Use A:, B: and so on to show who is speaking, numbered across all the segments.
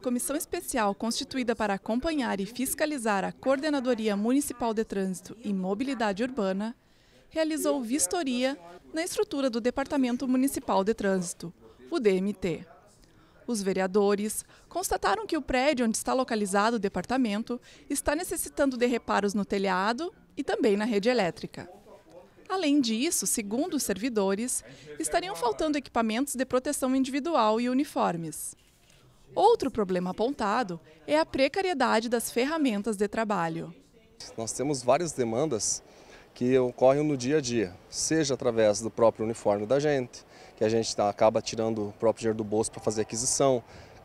A: comissão especial constituída para acompanhar e fiscalizar a Coordenadoria Municipal de Trânsito e Mobilidade Urbana realizou vistoria na estrutura do Departamento Municipal de Trânsito, o DMT. Os vereadores constataram que o prédio onde está localizado o departamento está necessitando de reparos no telhado e também na rede elétrica. Além disso, segundo os servidores, estariam faltando equipamentos de proteção individual e uniformes. Outro problema apontado é a precariedade das ferramentas de trabalho.
B: Nós temos várias demandas que ocorrem no dia a dia, seja através do próprio uniforme da gente, que a gente tá, acaba tirando o próprio dinheiro do bolso para fazer aquisição,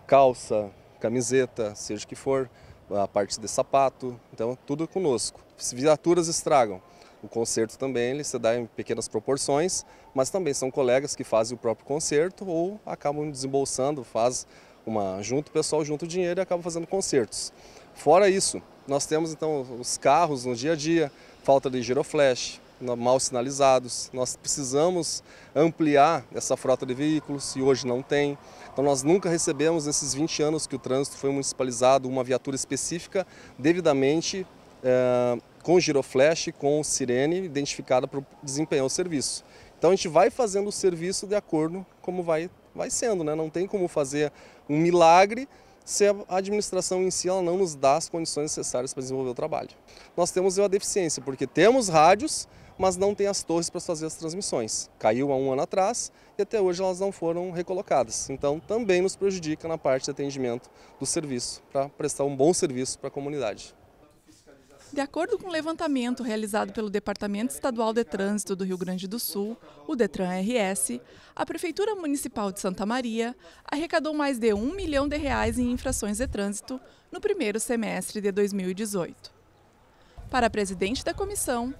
B: calça, camiseta, seja o que for, a parte de sapato, então tudo é conosco. Se viaturas estragam, o conserto também ele se dá em pequenas proporções, mas também são colegas que fazem o próprio conserto ou acabam desembolsando, faz uma junto o pessoal junta o dinheiro e acaba fazendo concertos. Fora isso, nós temos então os carros no dia a dia, falta de giroflash, mal sinalizados. Nós precisamos ampliar essa frota de veículos e hoje não tem. Então nós nunca recebemos nesses 20 anos que o trânsito foi municipalizado uma viatura específica devidamente é, com giroflash, com sirene identificada para desempenhar o serviço. Então a gente vai fazendo o serviço de acordo como vai vai sendo, né? Não tem como fazer um milagre se a administração em si ela não nos dá as condições necessárias para desenvolver o trabalho. Nós temos uma deficiência, porque temos rádios, mas não tem as torres para fazer as transmissões. Caiu há um ano atrás e até hoje elas não foram recolocadas. Então também nos prejudica na parte de atendimento do serviço, para prestar um bom serviço para a comunidade.
A: De acordo com o um levantamento realizado pelo Departamento Estadual de Trânsito do Rio Grande do Sul, o Detran RS, a Prefeitura Municipal de Santa Maria arrecadou mais de um milhão de reais em infrações de trânsito no primeiro semestre de 2018. Para a presidente da comissão,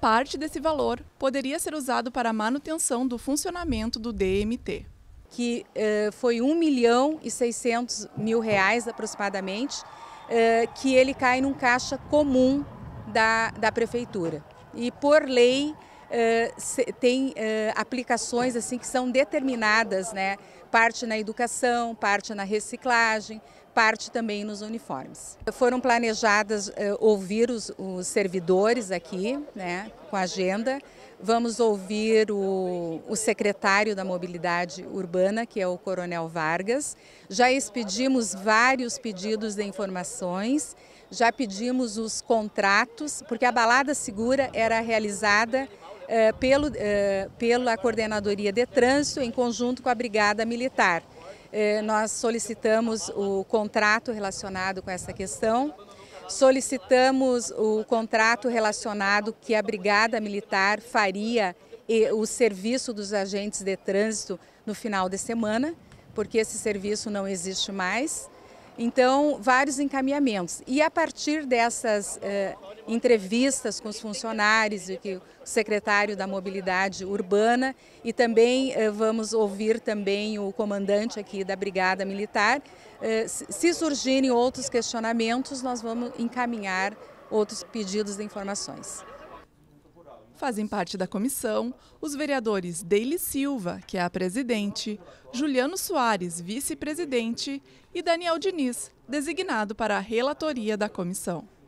A: parte desse valor poderia ser usado para
C: a manutenção do funcionamento do DMT. Que eh, foi 1 milhão e 600 mil reais aproximadamente, eh, que ele cai num caixa comum da, da prefeitura. E por lei eh, tem eh, aplicações assim que são determinadas, né? Parte na educação, parte na reciclagem, parte também nos uniformes. Foram planejadas ouvir os, os servidores aqui, né? Com agenda Vamos ouvir o, o, secretário da Mobilidade Urbana, que é o Coronel Vargas. Já expedimos vários pedidos de informações, já pedimos os contratos, porque a balada segura era realizada eh, pelo, eh, pela Coordenadoria de Trânsito em conjunto com a Brigada Militar. Eh, nós solicitamos o contrato relacionado com essa questão solicitamos o contrato relacionado que a Brigada Militar faria o serviço dos agentes de trânsito no final de semana, porque esse serviço não existe mais. Então, vários encaminhamentos. E a partir dessas eh, entrevistas com os funcionários e que o secretário da Mobilidade Urbana e também eh, vamos ouvir também o comandante aqui da Brigada Militar, eh, se surgirem outros questionamentos, nós vamos encaminhar outros pedidos de informações.
A: Fazem parte da comissão os vereadores Deile Silva, que é a presidente, Juliano Soares, vice-presidente, e Daniel Diniz, designado para a relatoria da comissão.